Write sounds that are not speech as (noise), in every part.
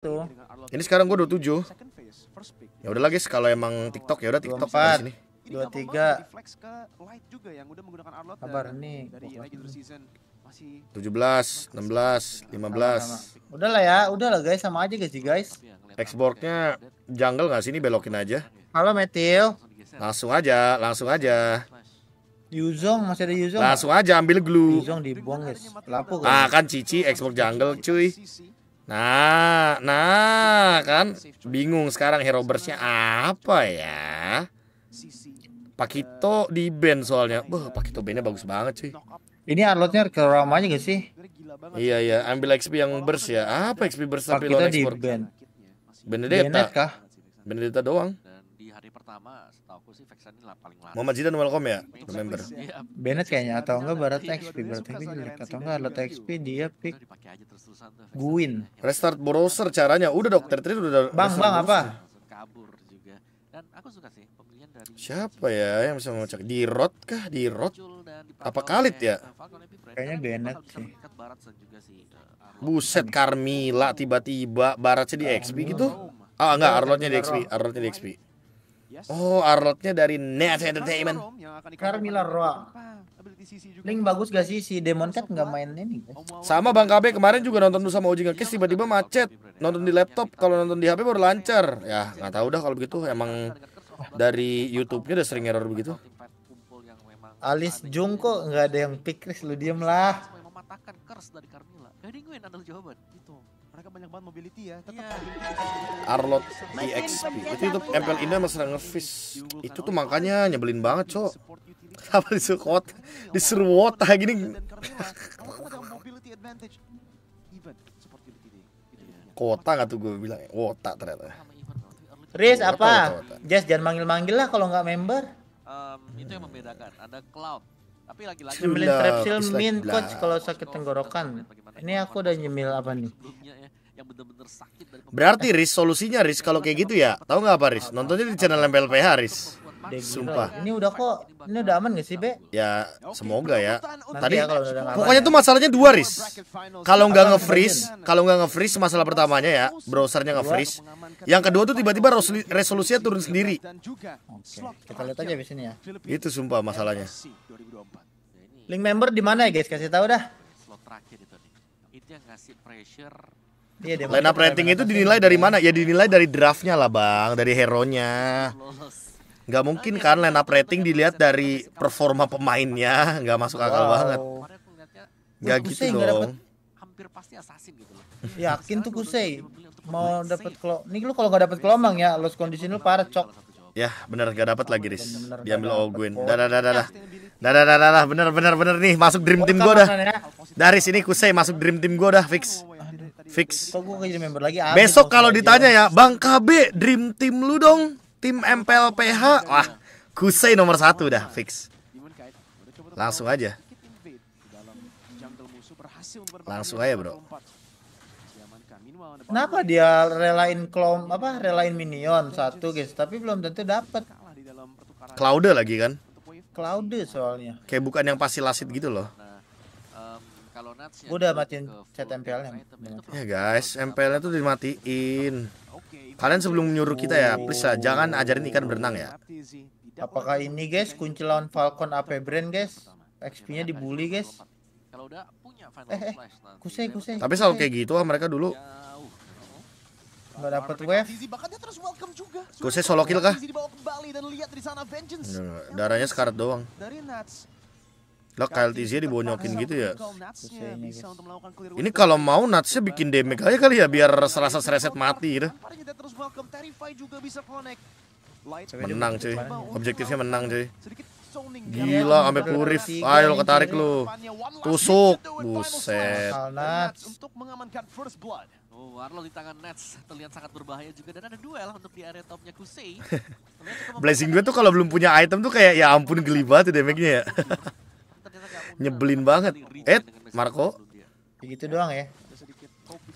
Tuh. Gitu. Ini sekarang gue 27. Ya udah lagi kalau emang TikTok ya udah TikTok kan. sini. 23 Kabar nih. 17, 16, 15. Udah lah ya, udah lah guys, sama aja guys, guys. Iya, Exportnya jungle nggak sih ini belokin aja. Halo Metil. Langsung aja, langsung aja. Yuzong masih ada Yuzong. Langsung aja ambil glue. Yuzong dibuang guys. Lapu Ah kan Cici ekspor jungle cuy. Nah, nah kan bingung sekarang hero bersnya apa ya? Pakito di band soalnya. Wah, Pakito bandnya bagus banget sih Ini unloadnya ke RAM aja gak sih? Iya iya, ambil XP yang burst ya. Apa XP burst tapi lo di band. Benedetta. Benedetta doang hari pertama setahu sih Vexan ini paling mau Muhammad Zidan welcome ya, member Ya, iya. kayaknya atau enggak Barat XP, Barat XP jelek atau enggak Barat XP dia pick Guin. Restart browser caranya. Udah dokter tadi udah Bang, bang apa? Kabur juga. Dan aku suka sih pemilihan dari Siapa ya yang bisa ngocak? Di Rod kah? Di Rod? Apa Khalid ya? Kayaknya Benet sih. Eh, Buset Carmila tiba-tiba Baratnya di XP gitu? Ah oh, enggak, Arlotnya di XP, Arlotnya di XP. Oh, Arlotnya dari Net Entertainment. Carmilla Roa. Link bagus gak sih si Demon Cat nggak main ini? Sama Bang KB iya, kemarin juga nonton sama Oji Ngakis tiba-tiba macet. Nonton di laptop, kalau nonton di HP baru lancar. Ya, iya, nggak iya. tahu dah kalau begitu emang dari YouTube-nya udah sering error begitu. Alis Jungko nggak ada yang pikir lu diem lah. Mematahkan curse dari Carmilla. Gading adalah jawaban mereka banyak banget mobility ya tetap yeah. Arlot EXP itu itu MPL ya. Indah masih ngefish itu kan. tuh makanya nyebelin banget cok apa disuruh kota iya, disuruh wota gini kota gak tuh gue bilang wota ya? ternyata Riz apa? Jess jangan manggil-manggil lah kalau nggak member. Um, itu yang membedakan. Ada cloud. Tapi lagi-lagi nyemilin trepsil min coach kalau sakit tenggorokan. Ini aku udah nyemil apa nih? yang benar-benar sakit dari Berarti Riz solusinya Riz kalau kayak gitu ya. Tahu nggak apa Riz? Nontonnya di channel MPLPH Riz. Sumpah. Ya. Ini udah kok, ini udah aman gak sih, Be? Ya, ya semoga ya. Tadi ya pokoknya ya. tuh masalahnya dua, Riz. Kalau nggak nge-freeze, kalau nggak nge-freeze masalah pertamanya ya, browsernya nge-freeze. Yang kedua tuh tiba-tiba resolusinya turun sendiri. Oke, kita lihat aja di sini ya. Itu sumpah masalahnya. Link member di mana ya, guys? Kasih tahu dah. Slot terakhir itu nih. Itu yang ngasih pressure Iya, line up rating itu dinilai dari mana? Ya dinilai dari draftnya lah bang, dari hero-nya. Gak mungkin kan line up rating dilihat dari performa pemainnya, gak masuk akal wow. banget. Gak gitu dong. Hampir pasti assassin gitu loh. Yakin tuh Kusei mau dapat klo. Nih lu kalau nggak dapat kelomang ya, los kondisi lu parah cok. Ya bener gak dapat lagi Riz Diambil all Dah dah dah dah iya, dah Dah dah dah dah bener bener bener nih Masuk dream team gue dah ya? Dari sini Kusei masuk dream team gue dah fix Fix. Besok kalau ditanya ya, Bang KB, dream team lu dong, tim MPLPH. Wah, Kusei nomor satu dah, fix. Langsung aja. Langsung aja bro. Kenapa dia relain klom apa relain minion satu guys tapi belum tentu dapat. Cloud lagi kan? Cloud soalnya. Kayak bukan yang pasti lasit gitu loh kalau udah matiin chat MPL-nya. Ya guys, MPL-nya tuh dimatiin. Kalian sebelum menyuruh kita ya, oh. please lah jangan ajarin ikan berenang ya. Apakah ini guys kunci lawan Falcon AP brand guys? XP-nya dibully guys. Kalau udah punya final eh, eh Kusai, kusai. Tapi selalu kayak gitu ah mereka dulu. Gak dapet wave. Kusai solo kill kah? Darahnya sekarat doang. Lah KLTC dibonyokin gitu ya. Ini kalau mau Natsnya bikin damage aja kali ya biar serasa sereset mati gitu. Menang cuy. Objektifnya menang cuy. Gila sampai purif. Ayo ketarik lu. Tusuk. Buset. Untuk mengamankan first blood. Oh, Warlock di tangan Nets terlihat sangat berbahaya juga dan ada duel untuk di area topnya Kusei. (laughs) Blazing gue tuh kalau belum punya item tuh kayak ya ampun geli banget damage-nya ya. (laughs) Nyebelin banget. Eh, Marco. Begitu ya doang ya.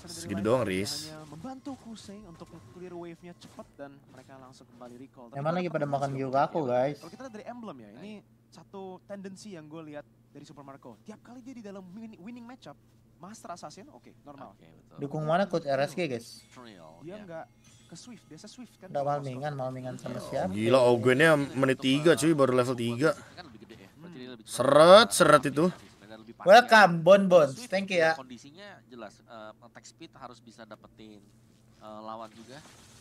Segitu doang, Riz. Membantu Kusei untuk clear wave-nya cepat dan mereka langsung kembali recall. Emang lagi pada makan aku, guys. Kalau kita dari emblem ya, ini satu tendensi yang gue lihat dari Super Marco. Tiap kali dia di dalam winning matchup, Master Assassin, oke, okay, normal. Okay, betul. Dukung mana coach RSG, guys? Dia ya. nggak ke Swift, biasa Swift kan. Enggak malmingan, malmingan sama iya. siapa? Gila, Ogwennya oh, menit 3 cuy, baru level 3. Seret, seret itu. Welcome, Bon Bon. Thank you ya. Kondisinya jelas, uh, attack speed harus bisa dapetin uh, lawan juga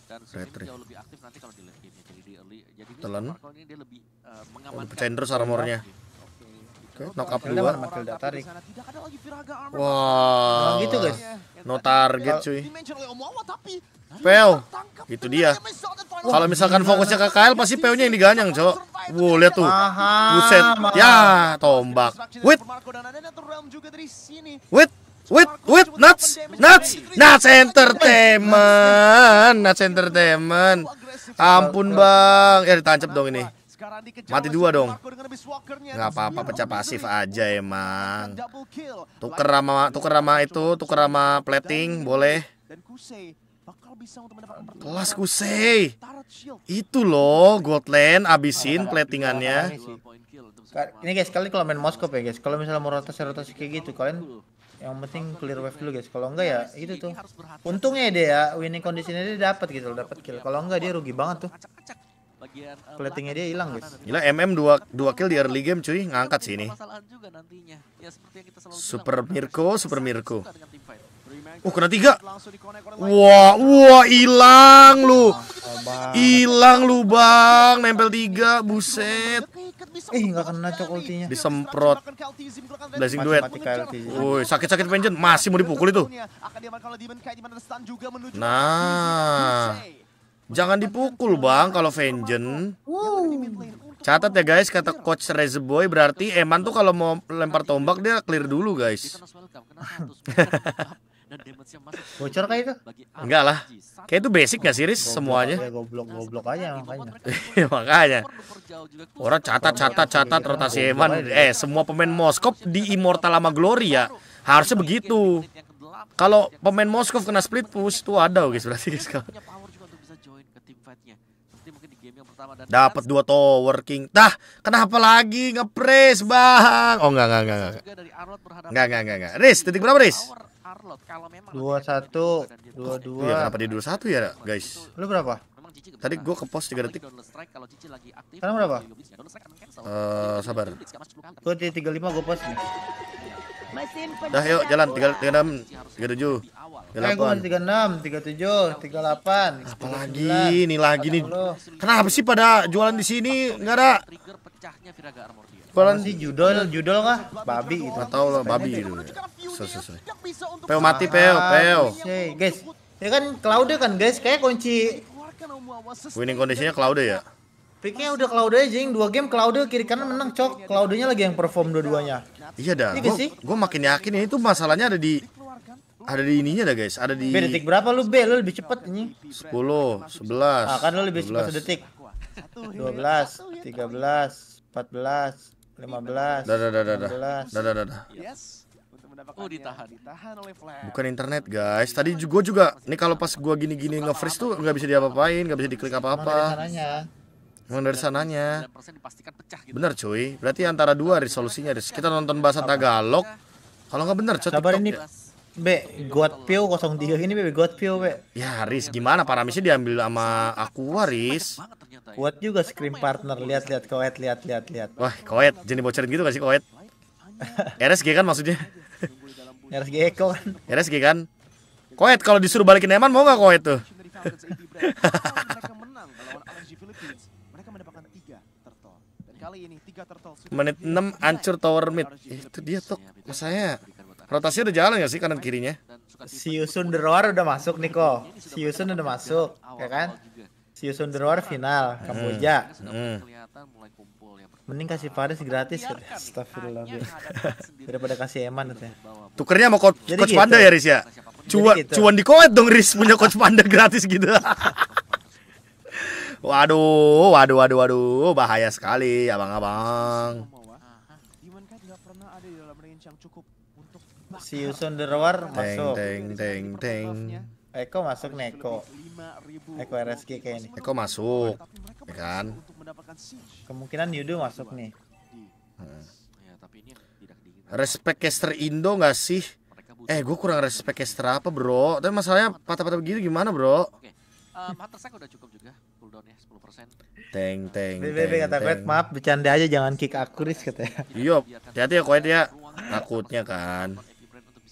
dan Swift jauh lebih aktif nanti kalau di late game jadi di early jadi Telan. ini dia lebih uh, mengamankan. Oh, terus armornya. Okay. Knock up dua. Matilda tarik. Wah. Wow. gitu guys. Iya. No target cuy. Pel. Itu dia. Kalau misalkan iya. fokusnya ke Kyle pasti peo yang diganyang, Cok. Wow, lihat tuh. Buset. Ya, tombak. Wait. Wait. Wait, wait, nuts, nuts, nuts entertainment, nuts entertainment. Ampun bang, ya ditancap dong ini. Mati dua dong. Nggak apa-apa pecah pasif aja emang. Tuker sama tuker sama itu, tuker sama plating boleh. Kelas Kusei. Itu loh Godland abisin platingannya. Ini guys, kalian kalau main Moskop ya guys, kalau misalnya mau rotasi-rotasi kayak gitu, kalian yang penting clear wave dulu guys kalau enggak ya itu tuh untungnya dia ya winning conditionnya dia dapat gitu loh dapat kill kalau enggak dia rugi banget tuh bagian eh, platingnya dia hilang guys gila MM 2 2 kill di early game cuy ngangkat sih ini ya, Super Mirko Super Mirko Oh kena tiga Wah wah hilang lu Hilang lu bang Nempel tiga Buset Eh nggak kena cokoltinya Disemprot Blazing duet Woi sakit-sakit pengen Masih mau dipukul itu Nah Jangan dipukul bang kalau vengeance. Catat ya guys, kata coach Rezeboy berarti Eman tuh kalau mau lempar tombak dia clear dulu guys. (laughs) Bocor kayak itu? Enggak lah. Kayak itu basic gak sih, Riz? Semuanya. Goblok-goblok ya, aja makanya. Iya (laughs) makanya. Orang catat, catat, catat rotasi Eman. Eh, semua pemain Moskop di Immortal lama Glory ya. Harusnya begitu. Kalau pemain Moskov kena split push tuh ada guys berarti guys. Dapat dua tower king. Dah, kenapa lagi ngepres, Bang? Oh, enggak enggak enggak enggak. Enggak enggak enggak enggak. Riz, titik berapa, Riz? Dua satu, dua dua. Ya, kenapa dia dua satu ya, guys? Lu berapa? Tadi gua ke pos 3 detik. Sekarang berapa? Uh, sabar. Gua di 35 gua pos nih. Iya. Dah yuk jalan 36 37. 38. Eh, enam tiga 36, 37, 38. Apalagi ini lagi nih. Kenapa sih pada jualan di sini enggak ada? Jualan di judol, judol kah? Babi itu. atau tahu babi itu. So, so, so. Peo mati, peo, peo. Hey, ah, guys. Ya kan Claude kan guys, kayak kunci Winning kondisinya Claude ya? pikirnya udah Claude aja, jing. Dua game Claude kiri kanan menang, cok. Claude-nya lagi yang perform dua-duanya. Iya dah. Iya Gue makin yakin ya, ini tuh masalahnya ada di ada di ininya dah guys ada di B detik berapa lu B lu lebih cepet ini 10 11 nah, kan lu lebih 12. cepet sedetik 12 13 14 15 dah dah dah dah dah dah dah dah Oh ditahan. ditahan oleh flash. Bukan internet guys. Tadi juga juga, nih kalau pas gua gini-gini nge-freeze tuh nggak bisa diapa-apain, nggak bisa diklik apa-apa. Emang dari sananya. Gitu. Bener cuy. Berarti antara dua resolusinya. Kita nonton bahasa Tagalog. Kalau nggak bener, cuy. Sabar ini. Ya. Be, God Pio 03 ini Be, God Pio Be. Ya Riz, gimana paramisnya diambil sama aku Riz? Kuat juga screen partner, lihat-lihat koet, lihat-lihat lihat. Wah, koet, jadi bocorin gitu gak sih koet? (laughs) RSG kan maksudnya? RSG Eko kan? RSG kan? Koet, kalau disuruh balikin Eman mau gak koet tuh? (laughs) (laughs) Menit 6 ancur tower mid. Eh, itu dia tuh, saya Rotasi udah jalan gak sih kanan kirinya? Si Yusun Derwar udah masuk nih kok. Si Yusun udah masuk, ya kan? Si Yusun Derwar final, hmm. Kamboja. Hmm. Mending kasih Paris gratis ya. Astagfirullahaladzim. (laughs) Daripada kasih Eman katanya. Tukernya sama coach, coach gitu. Panda ya Riz ya? Cuan, gitu. cuan di koet dong Riz punya coach Panda gratis gitu. (laughs) waduh, waduh, waduh, waduh, bahaya sekali abang-abang. Si Yusun Derwar masuk. Teng teng teng. Eko masuk nih Eko. Eko RSG kayak ini. Eko masuk, ya kan? Kemungkinan Yudo masuk nih. Respek hmm. Respect caster Indo gak sih? Eh, gue kurang respect caster apa bro? Tapi masalahnya patah-patah begini gimana bro? Eh, Mata saya udah cukup juga cooldownnya 10% Teng teng Bebe kata gue maaf bercanda aja jangan kick akuris katanya Iya hati-hati ya kau dia ya. takutnya kan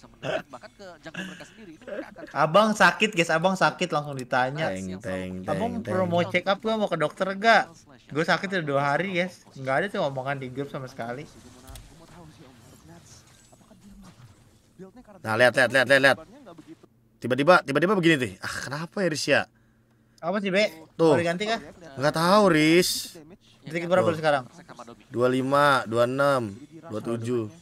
bisa mendekat bahkan ke jangkauan mereka sendiri itu mereka akan abang sakit guys abang sakit langsung ditanya teng, teng, teng, abang perlu mau check up gak mau ke dokter gak gue sakit udah dua hari guys nggak ada tuh omongan di grup sama sekali nah lihat lihat lihat lihat lihat tiba-tiba tiba-tiba begini tuh ah kenapa ya Risya apa sih Be? Tuh. ganti kah? nggak tahu, Ris Titik berapa sekarang? 25, 26, 27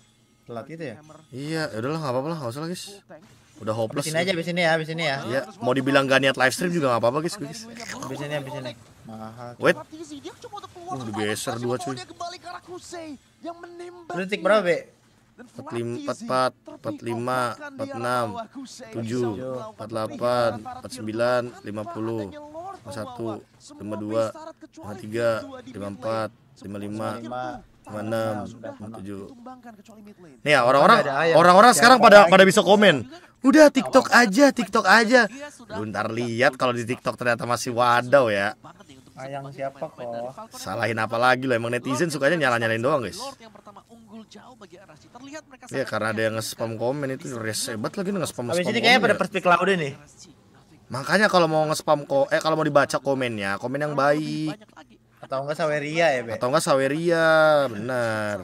telat gitu ya iya ya udahlah nggak apa-apa lah nggak usah lah guys oh, udah hopeless abis ini aja abis ini ya abis ini ya iya mau dibilang gak niat live stream juga nggak apa-apa guys guys abis ini ya, abis ini ya. mahal wait uh, udah beser dua cuy detik berapa be empat lima empat empat lima empat enam tujuh empat delapan empat sembilan lima puluh satu lima dua lima tiga lima empat lima lima enam tujuh nih ya orang-orang orang-orang sekarang pada pada bisa komen udah TikTok aja TikTok aja bentar lihat kalau di TikTok ternyata masih wadaw ya Sayang siapa kok salahin apa lagi loh emang netizen sukanya nyala nyalain doang guys Iya karena ada yang nge-spam komen itu resebat lagi nge-spam komen ini kayaknya ya. pada perspek laude nih Makanya kalau mau nge-spam kok eh kalau mau dibaca komennya, komen yang baik. Atau enggak Saweria ya, Be? Atau enggak Saweria, benar.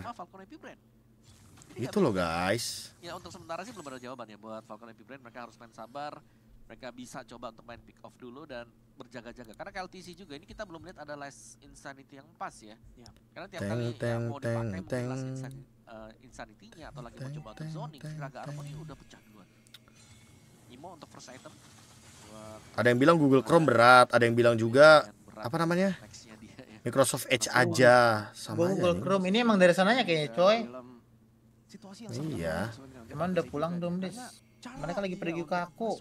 Iya, Itu loh, guys. Ya, untuk sementara sih belum ada jawaban ya buat Falcon Brand Mereka harus main sabar. Mereka bisa coba untuk main pick off dulu dan berjaga-jaga. Karena KLTC juga ini kita belum lihat ada last insanity yang pas ya. Iya. Karena tiap kali ya, mau dipakai mungkin last insanity, uh, eh, insanity-nya atau lagi mau coba untuk zoning, Raga ini udah pecah duluan. Imo untuk first item. Buat ada yang bilang Google Chrome berat, ada yang bilang juga iya, apa namanya? Microsoft Edge aja sama Google aja Chrome ini emang dari sananya kayaknya coy iya cuman udah pulang dong des mereka lagi pergi ke aku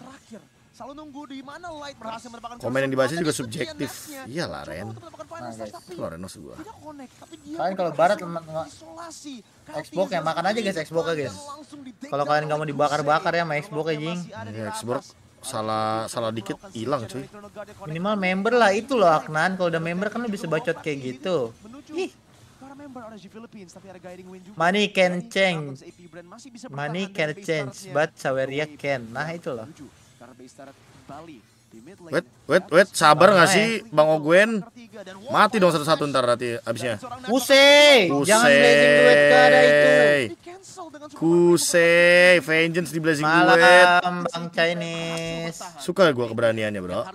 terakhir selalu nunggu di mana light berhasil menemukan komen yang dibahasnya juga subjektif iyalah Ren lo Ren nah, maksud gua kalian kalau barat Xbox ya makan aja guys Xbox ya guys kalau kalian nggak mau dibakar-bakar ya sama Xbox ya jing ya Xbox salah salah dikit hilang cuy minimal member lah itu loh Aknan kalau udah member kan lu bisa bacot kayak gitu Ih. Money can change Money can change But Saweria can Nah itu loh Wait, wait, wait, sabar nggak sih Bang Ogwen? Mati dong satu-satu ntar nanti abisnya. Kusei, jangan blazing duet kada itu. Kusei, vengeance di blazing Malam, duet. Bang Chinese. Suka gue keberaniannya, Bro.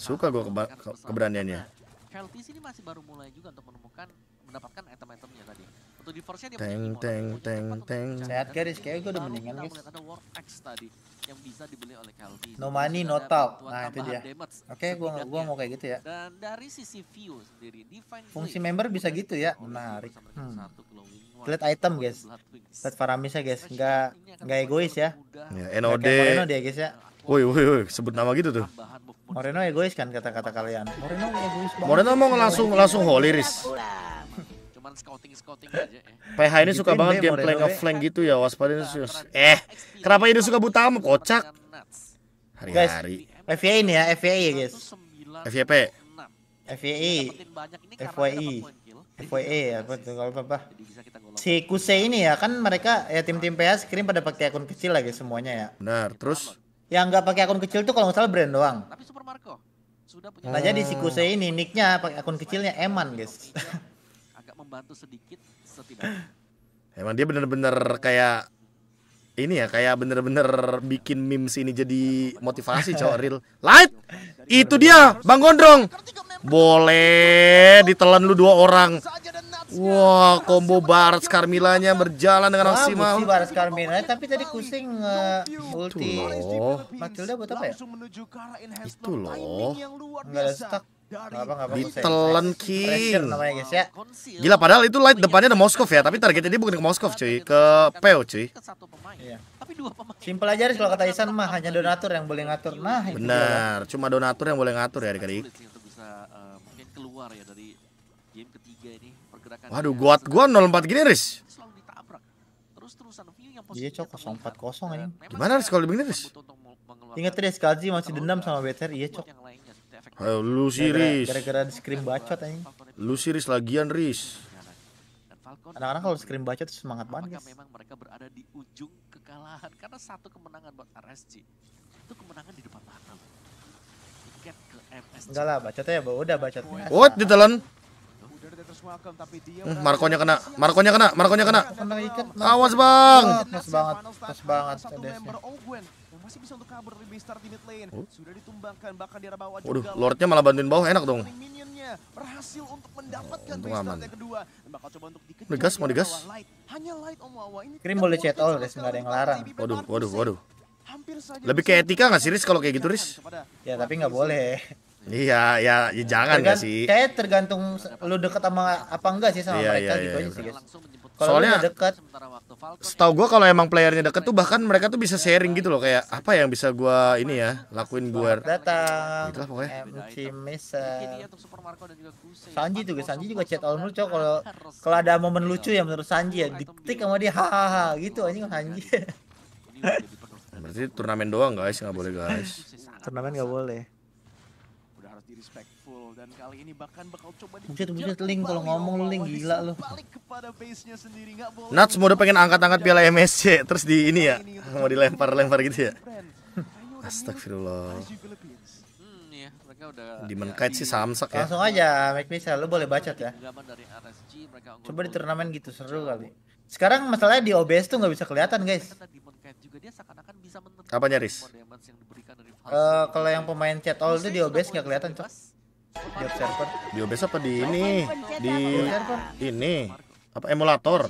Suka gue keba keberaniannya. Veltis sini masih baru mulai juga untuk menemukan mendapatkan item-itemnya tadi tuh di firstnya dia teng teng teng teng sehat garis kayak gue udah mendingan guys ada war X tadi yang bisa dibeli oleh Calvi no money no talk nah itu dia oke gua gua mau kayak gitu ya dan dari sisi view sendiri define fungsi member bisa gitu ya menarik hmm. lihat item guys lihat paramisnya guys nggak nggak egois ya yeah, NOD Moreno dia guys ya Woi, woi, woi, sebut nama gitu tuh. Moreno egois kan kata-kata kalian. Moreno egois banget. Moreno mau langsung langsung holiris scouting scouting aja ya. PH ini suka banget game play of flank gitu ya waspadain sus nah, eh kenapa ini suka buta mau kocak hari-hari FVA ini ya FVA ya guys FVP, FVA, FYI FYI apa tuh kalau apa si Kuse ini ya kan mereka ya tim-tim PH kirim pada pakai akun kecil lagi semuanya ya benar terus yang nggak pakai akun kecil tuh kalau nggak salah brand doang tapi Super Marco sudah punya nah jadi si hmm. Kuse ini nicknya pakai akun kecilnya Eman guys (laughs) membantu sedikit setidaknya. (gasps) Emang dia bener-bener kayak ini ya kayak bener-bener bikin memes ini jadi motivasi cowok (laughs) real light itu dia bang gondrong boleh ditelan lu dua orang wah combo barat Karmilanya berjalan dengan maksimal wah barat Carmila tapi tadi kucing uh, eh, ulti itu loh Matilda buat apa ya itu loh nggak ada stuck Ditelan King. Ya. Gila padahal itu light depannya ada Moskov ya, tapi targetnya dia bukan ke Moskov cuy, ke Peo cuy. Iya. Simpel aja sih kalau kata Isan mah hanya donatur yang boleh ngatur. Nah, benar, cuma donatur yang boleh ngatur ya adik-adik. Eh, ya dari Waduh, gua gua 04 gini ris Iya, cok kosong ini Gimana Riz kalau begini ris Ingat Riz Kazi masih dendam sama Better, iya cok. Ayo lu siris. Gara-gara di scrim bacot aja. Lu siris lagian ris. Anak-anak kalau scrim bacot semangat banget guys. memang mereka berada di ujung kekalahan karena satu kemenangan buat RSG itu kemenangan di depan mata loh. Tiket ke MSC. Enggak lah bacotnya ya udah bacot. What ditelan? Hmm, Markonya kena, Markonya kena, Markonya kena. Awas bang. Pas banget, pas banget masih bisa untuk kabur dari Beastar di mid lane. Oh. Sudah ditumbangkan bahkan di arah bawah Waduh, juga. Lordnya malah bantuin bawah enak dong. Minionnya berhasil untuk mendapatkan oh, Beastar yang kedua. Dan bakal coba untuk dikejar. Digas mau digas. Hanya light Om Wawa ini. Krim boleh chat all guys, enggak ada yang larang. Waduh, waduh, waduh. Hampir saja Lebih kayak etika enggak sih Riz kalau kayak gitu Riz? Ya tapi enggak boleh. Iya, ya, ya jangan Tergan, sih. Kayak tergantung lu deket sama apa enggak sih sama iya, mereka iya, gitu iya, aja iya, sih iya. guys. Kalo soalnya dekat ya. setahu gue kalau emang playernya deket tuh bahkan mereka tuh bisa sharing gitu loh kayak apa yang bisa gue ini ya lakuin gue datang itulah pokoknya MC eh, Mesa Sanji juga Sanji juga chat all mulu cok kalau kalau ada momen lucu ya menurut Sanji ya diktik sama dia hahaha gitu anjing Sanji berarti turnamen doang guys nggak boleh guys turnamen nggak boleh respectful dan kali ini bahkan bakal coba buset buset link kalau ya ngomong link gila lu balik mau gitu. udah pengen angkat-angkat piala MSC terus di ini ya (laughs) mau dilempar-lempar gitu ya (laughs) Astagfirullah hmm, iya, Di menkait sih samsak ya langsung aja make bisa lu boleh bacot ya coba di turnamen gitu seru kali sekarang masalahnya di OBS tuh nggak bisa kelihatan guys juga dia seakan-akan bisa apa nyaris? Uh, kalau yang pemain chat all itu di OBS nggak kelihatan cok di server di OBS apa di ini di ini apa emulator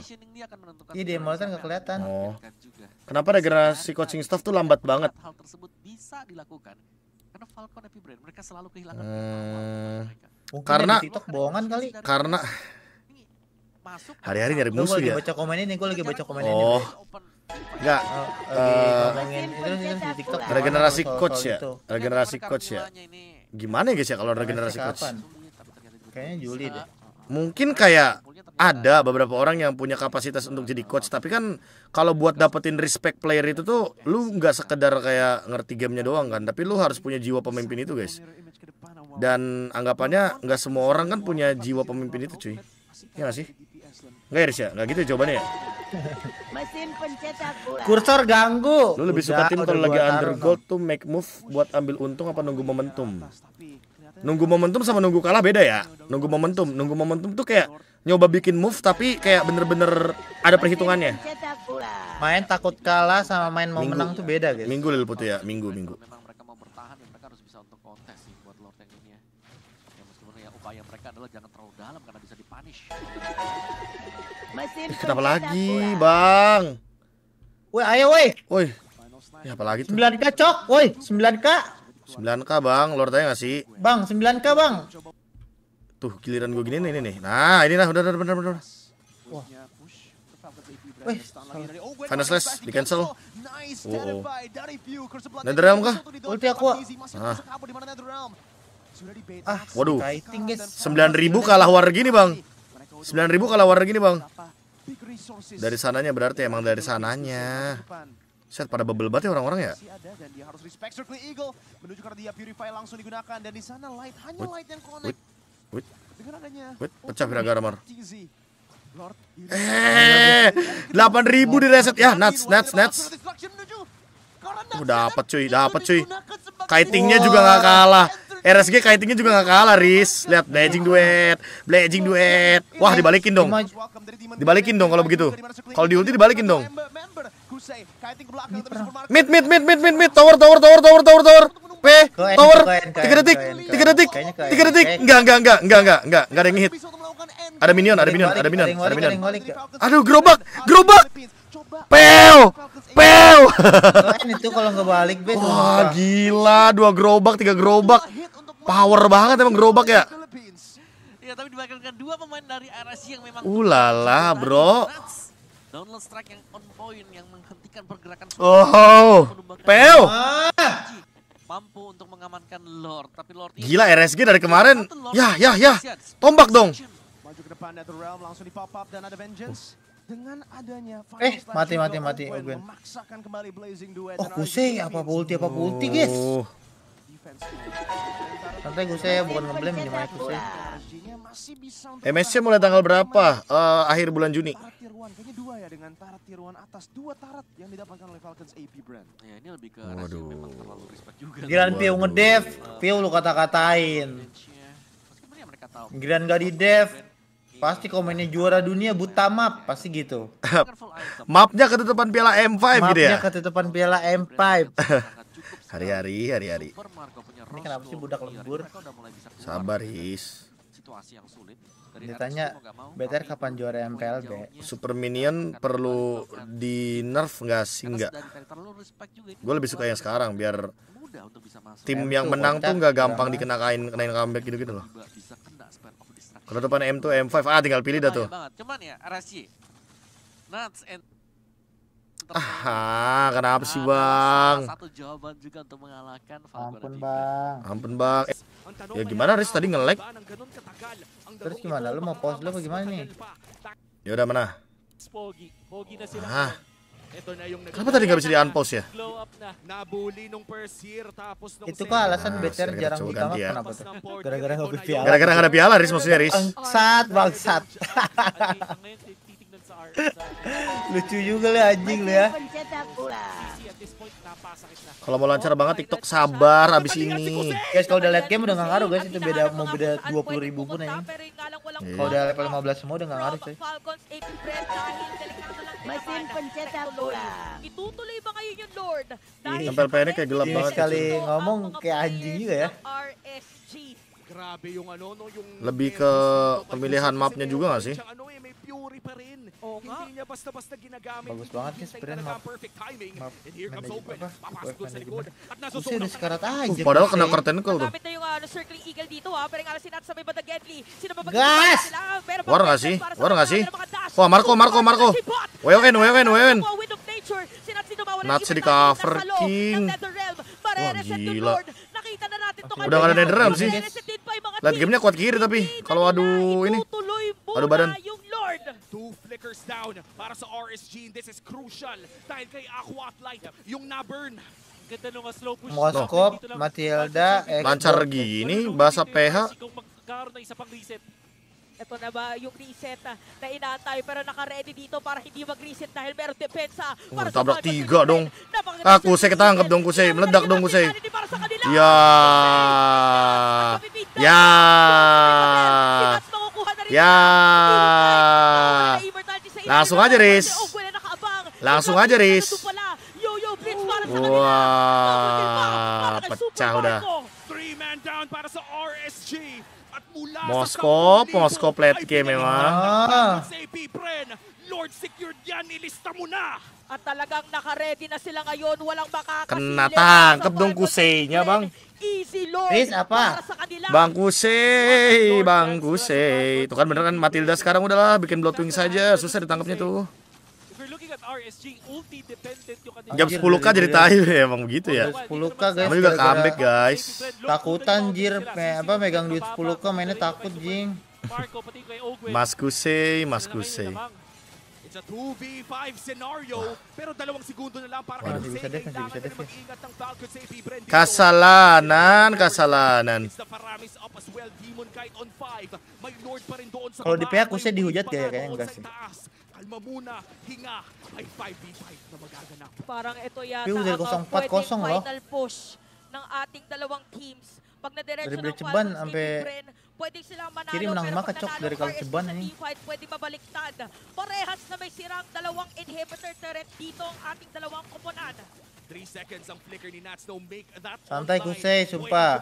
iya di emulator nggak kelihatan oh. kenapa regenerasi coaching staff tuh lambat banget hal tersebut bisa dilakukan karena Falcon Epic Brand mereka selalu kehilangan hmm. karena TikTok bohongan kali karena hari-hari nyari musuh ya baca komen ini gue lagi baca komen oh. Enggak. Oh, Regenerasi coach ya. Regenerasi coach ya. Gimana ya guys ya kalau regenerasi coach? Kayaknya Juli deh. Mungkin kayak ada beberapa orang yang punya kapasitas untuk jadi coach tapi kan kalau buat dapetin respect player itu tuh lu nggak sekedar kayak ngerti gamenya doang kan tapi lu harus punya jiwa pemimpin itu guys dan anggapannya nggak semua orang kan punya jiwa pemimpin itu cuy ya sih Enggak ya Risha? Enggak gitu jawabannya ya? Mesin pencetak ulang. Kursor ganggu. Lu lebih suka tim kalau lagi under gold tuh make move buat ambil untung apa nunggu momentum? Nunggu momentum sama nunggu kalah beda ya. Nunggu momentum, nunggu momentum tuh kayak nyoba bikin move tapi kayak bener-bener ada perhitungannya. Main takut kalah sama main mau minggu. menang tuh beda guys. Minggu Lil Putu ya, minggu minggu. memang Mereka mau bertahan mereka harus bisa untuk kontes buat Lord yang ini ya. Ya meskipun ya upaya mereka adalah jangan Kenapa lagi, Bang? Woi, ayo woi. Woi. Ya apa lagi tuh? 9K cok, woi, 9K. 9K, Bang. Lord tanya enggak sih? Bang, 9K, Bang. Tuh, giliran gue gini nih, nih. Nah, ini nah, udah, udah, bener, bener. Wah. Wih, Final Slash di cancel. Oh, oh. Netherrealm kah? Ulti aku. Ah. ah, waduh. 9000 kalah war gini, Bang. 9000 kalau warna gini bang Dari sananya berarti emang dari sananya Set pada bebel banget ya orang-orang ya. di wait, Wait, wait. Wait, pecah Viraga Ramar. Eh, 8000 di reset ya, nuts nuts nuts Oh, dapat cuy, dapat cuy. Kitingnya juga nggak kalah. RSG kaitingnya juga gak kalah, Riz. Lihat, blazing duet, blazing duet. Wah, dibalikin dong. Dibalikin dong kalau begitu. Kalau di ulti dibalikin dong. Mid, mid, mid, mid, mid, mid. Tower, tower, tower, tower, tower, tower. P, tower. Tiga detik, tiga detik, tiga detik. Enggak, enggak, enggak, enggak, enggak, enggak, enggak ada yang hit. Ada minion, ada minion, ada minion, ada minion. Aduh, gerobak, gerobak. Pel, pel. itu kalau nggak balik Wah, gila, dua gerobak, tiga gerobak. Power banget emang gerobak ya. Iya, tapi dimainkan dua pemain dari RSC yang memang Ulala, uh, bro. Download strike yang on point yang menghentikan pergerakan Oh, oh. Peo. Mampu untuk mengamankan Lord, tapi Lord Gila RSG dari kemarin. Ya, ya, ya, ya. Tombak dong. Maju ke depan Nether Realm langsung di pop up dan ada Vengeance. Oh. Dengan adanya Eh, mati mati mati Ogwen. Memaksakan kembali Blazing Duet. Oh, kusei apa ulti apa ulti, guys. Oh katanya gue saya bukan ngeblem ya Mike saya. MSC mulai tanggal berapa? Uh, akhir bulan Juni. Kayaknya dua ya dengan tarat tiruan atas dua tarat yang didapatkan oleh Falcons AP brand. Ya ini lebih ke Waduh. memang terlalu respect juga. Giran Piu ngedev, Piu lu kata-katain. Giran gak di dev, Pasti komennya juara dunia buta map, pasti gitu. (laughs) Mapnya ketutupan piala M5 Mapnya gitu ya? Mapnya ketutupan piala M5. (laughs) Hari-hari, hari-hari. Ini kenapa sih budak iya, lembur? Sabar, Is. Situasi yang sulit. Ditanya, BTR kapan juara MPLB? Super Minion perlu di nerf nggak sih? Nggak. Gue lebih suka yang sekarang biar tim yang menang tuh nggak gampang dikenakain kenain comeback gitu-gitu loh. Kalau depan M2, M5, ah tinggal pilih dah tuh. Ya cuman ya, Arasi. Nuts and Ah, ah, kenapa sih bang satu jawaban juga untuk mengalahkan Ampun bang Ampun bang eh, Ya gimana Riz tadi nge-lag Terus gimana lu mau pause lu apa gimana nih Ya udah mana Ah Kenapa tadi nggak bisa di unpause ya? Nah. Itu kok alasan nah, BTR jarang di kamar ya. kenapa tuh? Gara-gara ada piala. Gara-gara nggak ada piala, Riz maksudnya Riz. Bangsat, bangsat. Lucu juga lah anjing lu ya. Kalau mau lancar banget TikTok sabar abis ini. Guys kalau udah late game udah gak ngaruh guys itu beda mau beda 20 ribu pun anjing. Kalau udah level 15 semua udah gak ngaruh sih. Mesin pencetak bola. Itutuloy ba kayo yung Lord? Tempel pennya kayak gelap banget. kali ngomong kayak anjing juga ya. lebih ke pemilihan mapnya juga gak sih? Fury pa rin. Oh, Hindi niya basta-basta ginagamit. Bagus banget kasi sprint map. Perfect timing. And here comes Open. Papasok sa likod. At Gas! War nga si. War nga si. Oh, Marco, Marco, Marco. Wayokin, wayokin, wayokin. di cover. King. Wah, gila. Udah gak ada nether realm sih. Lihat gamenya kuat kiri tapi. Kalau aduh ini. Aduh badan down para sa RSG. this is crucial dahil kay Aqua Light yung na-burn. Ganda nung slow push. Moskop, Matilda, Lancar gini, basa peha. Magkakaroon na isa pang reset. Ito na ba yung reset na inaantay pero naka-ready dito para hindi mag-reset dahil meron depensa. oh, tabrak tiga dong. Ah, kusay katangkap dong kusay. Meledak dong kusay. Yeah. Yeah. Yeah. Langsung aja, Riz. Langsung aja, Riz. Wah, pecah udah. Moskow, Moskow plate game memang. Lord, secured yan. Ilista mo na. At talagang nakaredy na sila ngayon. Walang makakasilip. dong kusay niya, bang? Easy Lord. Please, apa? Bang kusay, bang kusay. Itu kan beneran Matilda sekarang udahlah. Bikin bloodwing saja. Susah ditangkapnya tuh. Jam 10k jadi tayo ya, eh. emang begitu ya. 10k guys. Kamu juga comeback guys. Takutan jir, me, eh, apa megang duit 10k mainnya takut jing. Mas kuse, Mas kuse. It's a 2v5 scenario, pero dalawang segundo na lang para kay Jose. Kailangan na mag-ingat ng Falcon safety, Brendan. Kasalanan, kasalanan. It's the Faramis up as well, Demon Kite on 5. May Lord pa rin doon sa Kalau di pa kasi di hujat kaya kaya ang kasi. Kalma muna, hinga. Ay 5v5 na magaganap. Parang ito yata ang ah, pwedeng vital oh. push ng ating dalawang teams. Pag na-diretso ng Falcon safety, Brendan, Pwede silang manalo. Kiri mo makachok dari kalsiban. Sa eh. teamfight, pwede mabaliktad. Parehas na may sirang dalawang inhibitor turret dito ang ating dalawang kuponan. 3 seconds ang flicker ni Nats no make that Santai kusei sumpah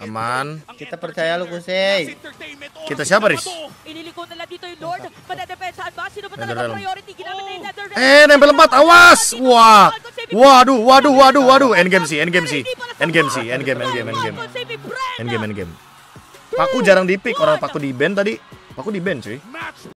Aman Kita percaya lu kusei. Oh, Kita siapa ris? Ililiko nila dito yung Lord Panadepensaan ba? Sino ba talaga priority? Ginamit na yung oh. Nether Eh, nempel empat, awas! Wah Waduh, waduh, waduh, waduh game sih, End game sih End game sih, End End game. game. End game. End game. Paku jarang dipik orang Paku di band tadi. Paku di band cuy.